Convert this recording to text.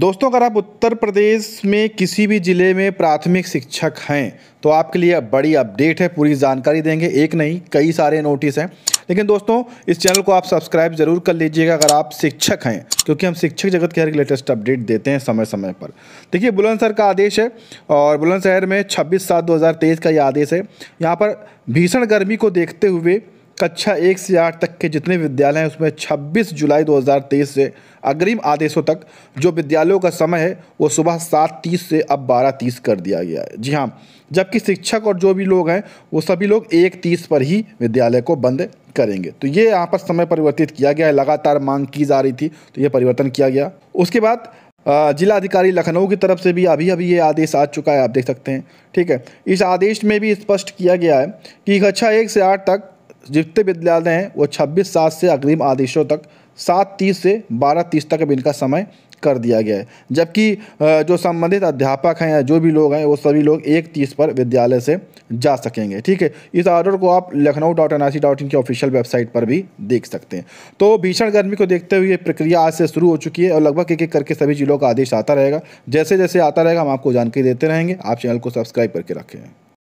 दोस्तों अगर आप उत्तर प्रदेश में किसी भी ज़िले में प्राथमिक शिक्षक हैं तो आपके लिए बड़ी अपडेट है पूरी जानकारी देंगे एक नहीं कई सारे नोटिस हैं लेकिन दोस्तों इस चैनल को आप सब्सक्राइब जरूर कर लीजिएगा अगर आप शिक्षक हैं क्योंकि हम शिक्षक जगत के हर लेटेस्ट अपडेट देते हैं समय समय पर देखिए बुलंदशहर का आदेश है और बुलंदशहर में छब्बीस सात दो का ये आदेश है यहाँ पर भीषण गर्मी को देखते हुए कक्षा एक से आठ तक के जितने विद्यालय हैं उसमें 26 जुलाई 2023 से अग्रिम आदेशों तक जो विद्यालयों का समय है वो सुबह सात तीस से अब बारह तीस कर दिया गया है जी हाँ जबकि शिक्षक और जो भी लोग हैं वो सभी लोग एक तीस पर ही विद्यालय को बंद करेंगे तो ये यहाँ पर समय परिवर्तित किया गया है लगातार मांग की जा रही थी तो ये परिवर्तन किया गया उसके बाद जिला अधिकारी लखनऊ की तरफ से भी अभी अभी ये आदेश आ चुका है आप देख सकते हैं ठीक है इस आदेश में भी स्पष्ट किया गया है कि कक्षा एक से आठ तक जितने विद्यालय हैं वो छब्बीस सात से अग्रिम आदेशों तक सात तीस से बारह तीस तक अब इनका समय कर दिया गया है जबकि जो संबंधित अध्यापक हैं या जो भी लोग हैं वो सभी लोग एक तीस पर विद्यालय से जा सकेंगे ठीक है इस ऑर्डर को आप Lucknow dot N I C dot in की ऑफिशियल वेबसाइट पर भी देख सकते हैं तो भीषण गर्मी को देखते हुए ये प्रक्रिया आज से शुरू हो चुकी है और लगभग एक एक करके सभी जिलों का आदेश आता रहेगा जैसे जैसे आता रहेगा हम आपको जानकारी देते रहेंगे आप चैनल को सब्सक्राइब करके रखें